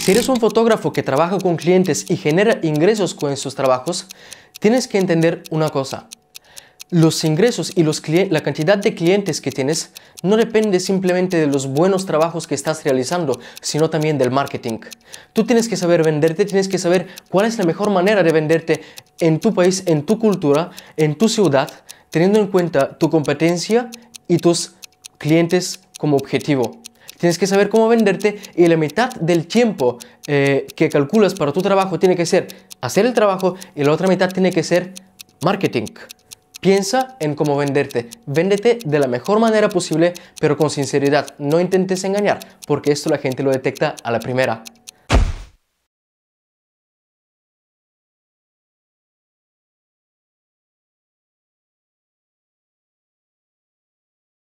Si eres un fotógrafo que trabaja con clientes y genera ingresos con sus trabajos, tienes que entender una cosa. Los ingresos y la cantidad de clientes que tienes no depende simplemente de los buenos trabajos que estás realizando, sino también del marketing. Tú tienes que saber venderte, tienes que saber cuál es la mejor manera de venderte en tu país, en tu cultura, en tu ciudad, teniendo en cuenta tu competencia y tus clientes como objetivo. Tienes que saber cómo venderte y la mitad del tiempo eh, que calculas para tu trabajo tiene que ser hacer el trabajo y la otra mitad tiene que ser marketing. Piensa en cómo venderte. Véndete de la mejor manera posible, pero con sinceridad. No intentes engañar, porque esto la gente lo detecta a la primera.